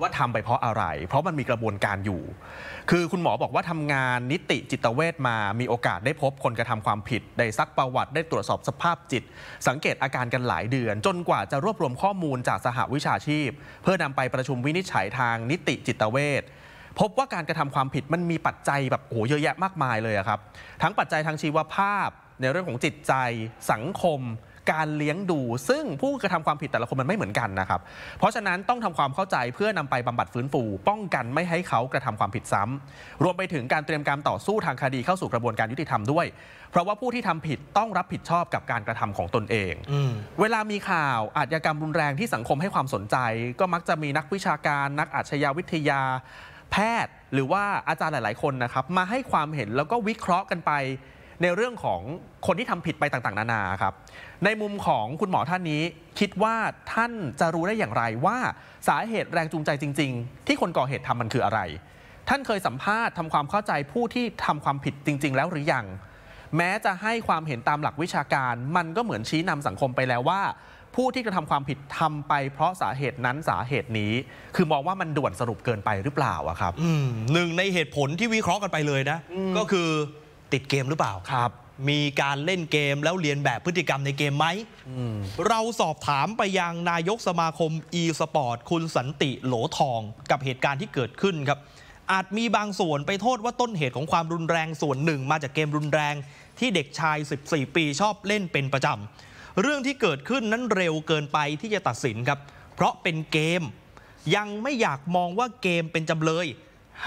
ว่าทำไปเพราะอะไร เพราะมันมีกระบวนการอยู่ คือคุณหมอบอกว่าทำงานนิติจิตเวชมา มีโอกาสได้พบคนกระทำความผิดได้ซักประวัติได้ตรวจสอบสภาพจิต สังเกตอาการกันหลายเดือน จนกว่าจะรวบรวมข้อมูลจากสหวิชาชีพ เพื่อนำไปประชุมวินิจฉัยทางนิติจิตเวชพบว่าการกระทำความผิดมันมีปัจจัยแบบโอ้เยอะแยะมากมายเลยครับทั้งปัจจัยทางชีวภาพในเรื่องของจิตใจ สังคมการเลี้ยงดู ซึ่งผู้กระทำความผิดแต่ละคนมันไม่เหมือนกันนะครับ เพราะฉะนั้นต้องทำความเข้าใจเพื่อนำไปบำบัดฟื้นฟู ป้องกันไม่ให้เขากระทำความผิดซ้ำ รวมไปถึงการเตรียมการต่อสู้ทางคดีเข้าสู่กระบวนการยุติธรรมด้วย เพราะว่าผู้ที่ทำผิดต้องรับผิดชอบกับการกระทำของตนเอง เวลามีข่าว อาชญากรรมรุนแรงที่สังคมให้ความสนใจ ก็มักจะมีนักวิชาการ นักอาชญาวิทยา แพทย์ หรือว่าอาจารย์หลาย ๆ คนนะครับมาให้ความเห็นแล้วก็วิเคราะห์กันไปในเรื่องของคนที่ทำผิดไปต่างๆ นานาครับ ในมุมของคุณหมอท่านนี้ คิดว่าท่านจะรู้ได้อย่างไรว่าสาเหตุแรงจูงใจจริงๆ ที่คนก่อเหตุทำมันคืออะไร ท่านเคยสัมภาษณ์ทำความเข้าใจผู้ที่ทำความผิดจริงๆ แล้วหรือยัง แม้จะให้ความเห็นตามหลักวิชาการ มันก็เหมือนชี้นำสังคมไปแล้วว่า ผู้ที่กระทำความผิดทำไป เพราะสาเหตุนั้นสาเหตุนี้ คือมองว่ามันด่วนสรุปเกินไปหรือเปล่าครับหนึ่งในเหตุผลที่วิเคราะห์กันไปเลยนะ ก็คือติดเกมหรือเปล่าครับ มีการเล่นเกมแล้วเรียนแบบพฤติกรรมในเกมไหมมเราสอบถามไปยังนายกสมาคม e สปอร์ตคุณสันติโหลทอง กับเหตุการณ์ที่เกิดขึ้นครับ อาจมีบางส่วนไปโทษว่าต้นเหตุของความรุนแรงส่วนหนึ่งมาจากเกมรุนแรง ที่เด็กชาย 14 ปีชอบเล่นเป็นประจำ เรื่องที่เกิดขึ้นนั้นเร็วเกินไปที่จะตัดสินครับ เพราะเป็นเกม ยังไม่อยากมองว่าเกมเป็นจำเลย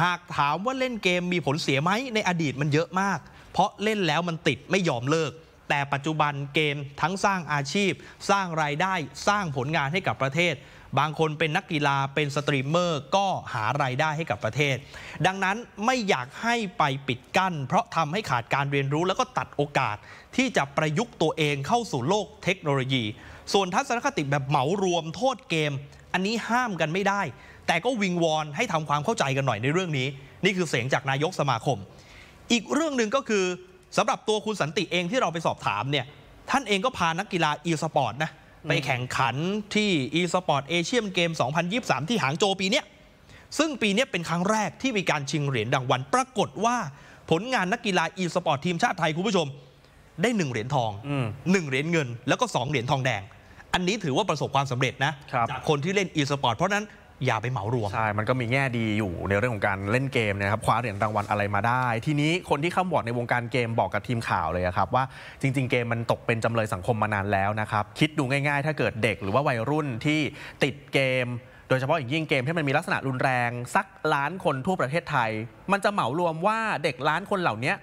หากถามว่าเล่นเกมมีผลเสียไหมในอดีตมันเยอะมาก เพราะเล่นแล้วมันติดไม่ยอมเลิก แต่ปัจจุบันเกมทั้งสร้างอาชีพสร้างรายได้สร้างผลงานให้กับประเทศ บางคนเป็นนักกีฬาเป็นสตรีมเมอร์ก็หารายได้ให้กับประเทศ ดังนั้นไม่อยากให้ไปปิดกั้นเพราะทำให้ขาดการเรียนรู้แล้วก็ตัดโอกาส ที่จะประยุกต์ตัวเองเข้าสู่โลกเทคโนโลยี ส่วนทัศนคติแบบเหมารวม โทษเกมอันนี้ห้ามกันไม่ได้ แต่ก็วิงวอนให้ทำความเข้าใจกันหน่อยในเรื่องนี้ นี่คือเสียงจากนายกสมาคม อีกเรื่องหนึ่งก็คือสำหรับตัวคุณสันติเองที่เราไปสอบถามเนี่ยท่านเองก็พานักกีฬาอีสปอร์ตนะไปแข่งขันที่อีสปอร์ตเอเชียนเกม2023 ที่หางโจปีนี้ซึ่งปีนี้เป็นครั้งแรกที่มีการชิงเหรียญรางวัลปรากฏว่าผลงานนักกีฬาอีสปอร์ตทีมชาติไทยคุณผู้ชมได้ 1 เหรียญทอง1เหรียญเงินแล้วก็ 2เหรียญทองแดงอันนี้ถือว่าประสบความสำเร็จนะจากคนที่เล่นอีสปอร์ตเพราะนั้นอย่าไปเหมารวม ใช่ มันก็มีแง่ดีอยู่ในเรื่องของการเล่นเกมนะครับคว้าเหรียญรางวัลอะไรมาได้ ทีนี้คนที่เข้าบอร์ดในวงการเกมบอกกับทีมข่าวเลยครับ ว่าจริงๆเกมมันตกเป็นจำเลยสังคมมานานแล้วนะครับ คิดดูง่ายๆ ถ้าเกิดเด็กหรือว่าวัยรุ่นที่ติดเกม โดยเฉพาะอย่างยิ่งเกมที่มันมีลักษณะรุนแรง สักล้านคนทั่วประเทศไทย มันจะเหมารวมว่าเด็กล้านคนเหล่านี้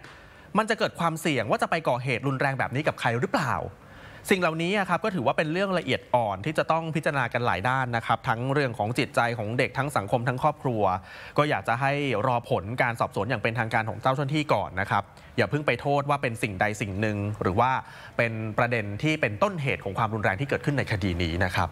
มันจะเกิดความเสี่ยงว่าจะไปก่อเหตุรุนแรงแบบนี้กับใครหรือเปล่าสิ่งเหล่านี้ครับก็ถือว่าเป็นเรื่องละเอียดอ่อนที่จะต้องพิจารณากันหลายด้านนะครับ ทั้งเรื่องของจิตใจของเด็กทั้งสังคมทั้งครอบครัว ก็อยากจะให้รอผลการสอบสวนอย่างเป็นทางการของเจ้าหน้าที่ก่อนนะครับอย่าเพิ่งไปโทษว่าเป็นสิ่งใดสิ่งหนึ่งหรือว่าเป็นประเด็นที่เป็นต้นเหตุของความรุนแรงที่เกิดขึ้นในคดีนี้นะครับ